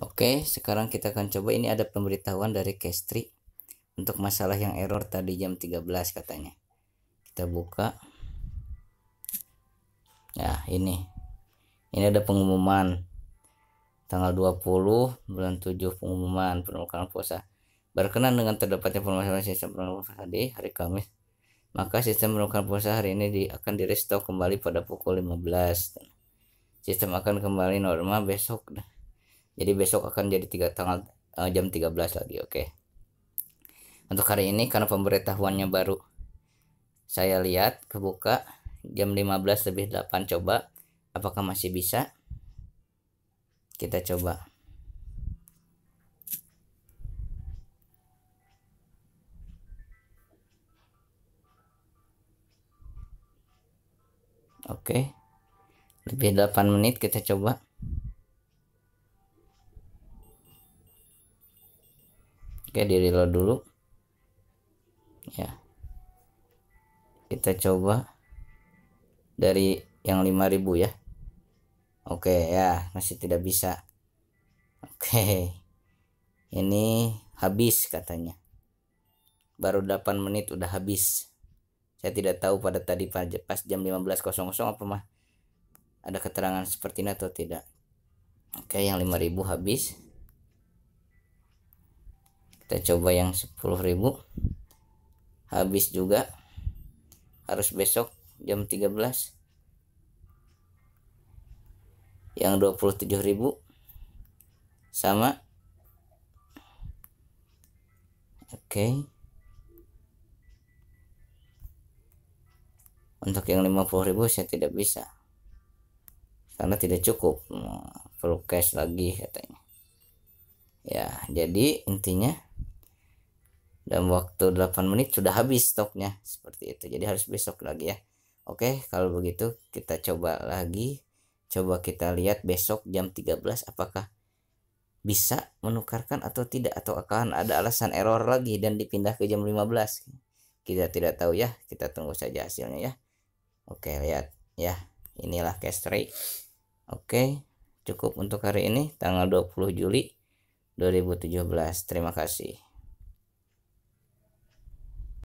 Oke, sekarang kita akan coba ini ada pemberitahuan dari Kestri untuk masalah yang error tadi jam 13 katanya. Kita buka. Nah, ini. Ini ada pengumuman tanggal 20 bulan 7 pengumuman penolakan puasa. Berkenan dengan terdapatnya permasalahan sistem penolakan puasa di hari Kamis, maka sistem penolakan puasa hari ini di, akan direstock kembali pada pukul 15. Sistem akan kembali normal besok. Dah. Jadi besok akan jadi tiga tanggal uh, jam 13 lagi, oke. Okay. Untuk hari ini karena pemberitahuannya baru saya lihat kebuka jam 15 lebih 8 coba apakah masih bisa? Kita coba. Oke. Okay. Lebih 8 menit kita coba. oke di lo dulu ya kita coba dari yang 5000 ya oke ya masih tidak bisa oke ini habis katanya baru 8 menit udah habis saya tidak tahu pada tadi pas jam 15.00 apa mah ada keterangan seperti ini atau tidak oke yang 5000 habis kita coba yang 10.000 habis juga harus besok jam 13 yang 27.000 sama oke okay. untuk yang 50.000 saya tidak bisa karena tidak cukup perlu cash lagi katanya ya jadi intinya dan waktu 8 menit sudah habis stoknya seperti itu jadi harus besok lagi ya Oke kalau begitu kita coba lagi coba kita lihat besok jam 13 apakah bisa menukarkan atau tidak atau akan ada alasan error lagi dan dipindah ke jam 15 kita tidak tahu ya kita tunggu saja hasilnya ya oke lihat ya inilah cash tray oke cukup untuk hari ini tanggal 20 Juli 2017 terima kasih